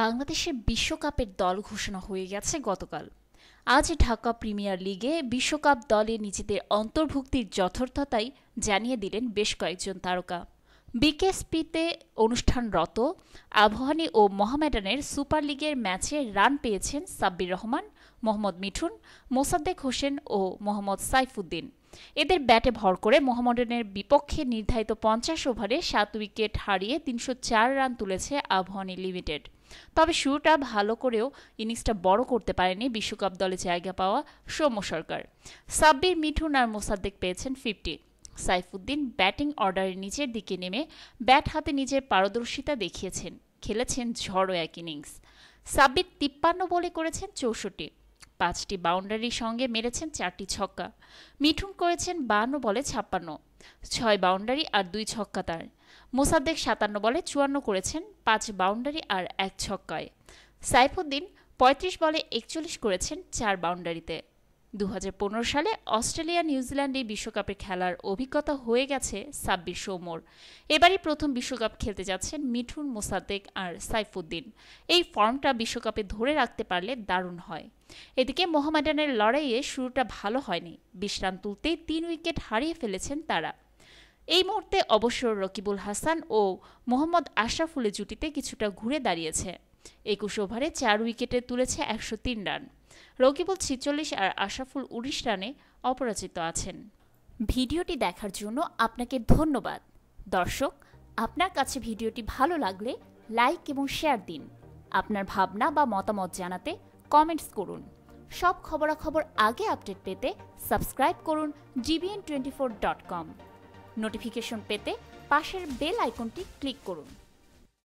বাংলাদেশের বিশ্বকাপের দল ঘোষণা হয়ে গেছে গতকাল আজ ঢাকা প্রিমিয়ার লিগে বিশ্বকাপ দলে নিজেদের অন্তর্ভুক্তির যথার্থতাই জানিয়ে দিলেন বেশ কয়েকজন তারকা বিকেএসপিতে অনুষ্ঠানরত আবহানী ও মোহামেডানের সুপার লিগের ম্যাচে রান পেয়েছেন সাব্বির রহমান মোহাম্মদ মিঠুন মোসাদ্দেক হোসেন ও মোহাম্মদ সাইফুদ্দিন এদের ব্যাটে ভর করে মোহামডানের বিপক্ষে নির্ধারিত পঞ্চাশ ওভারে সাত উইকেট হারিয়ে তিনশো রান তুলেছে আবহানী লিমিটেড তবে শুরুটা ভালো করেও ইনিংসটা বড় করতে পারেনি বিশ্বকাপ দলে জায়গা পাওয়া সৌম্য সরকার সাব্বির মিঠুন আর মোসাদ্দেক পেয়েছেন ফিফটি সাইফুদ্দিন ব্যাটিং অর্ডারের নিচের দিকে নেমে ব্যাট হাতে নিজের পারদর্শিতা দেখিয়েছেন খেলেছেন ঝড়ো এক ইনিংস সাব্বির তিপ্পান্ন বলে করেছেন চৌষট্টি পাঁচটি বাউন্ডারির সঙ্গে মেরেছেন চারটি ছক্কা মিঠুন করেছেন বান্ন বলে ছাপ্পান্ন ছয় বাউন্ডারি আর দুই ছক্কা তার মোসাদ্দেক সাতান্ন বলে চুয়ান্ন করেছেন পাঁচ বাউন্ডারি আর এক ছক্কায় সাইফুদ্দিন পঁয়ত্রিশ বলে একচল্লিশ করেছেন চার বাউন্ডারিতে দু সালে অস্ট্রেলিয়া নিউজিল্যান্ডে বিশ্বকাপে খেলার অভিজ্ঞতা হয়ে গেছে সাব্বির সৌমর এবারই প্রথম বিশ্বকাপ খেলতে যাচ্ছেন মিঠুন মোসাদ্দেক আর সাইফুদ্দিন এই ফর্মটা বিশ্বকাপে ধরে রাখতে পারলে দারুণ হয় এদিকে মোহামেডানের লড়াইয়ে শুরুটা ভালো হয়নি বিশ্রাম তুলতেই তিন উইকেট হারিয়ে ফেলেছেন তারা এই মুহূর্তে অবশ্য রকিবুল হাসান ও মোহাম্মদ আশরাফুলের জুটিতে কিছুটা ঘুরে দাঁড়িয়েছে একুশ ওভারে চার উইকেটে তুলেছে একশো তিন রান রকিবুল ছিচল্লিশ আর আশাফুল উনিশ রানে অপরাজিত আছেন ভিডিওটি দেখার জন্য আপনাকে ধন্যবাদ দর্শক আপনার কাছে ভিডিওটি ভালো লাগলে লাইক এবং শেয়ার দিন আপনার ভাবনা বা মতামত জানাতে কমেন্টস করুন সব খবরাখবর আগে আপডেট পেতে সাবস্ক্রাইব করুন DBN twenty four dot com notification পেতে পাশের বেল আইকনটি ক্লিক করুন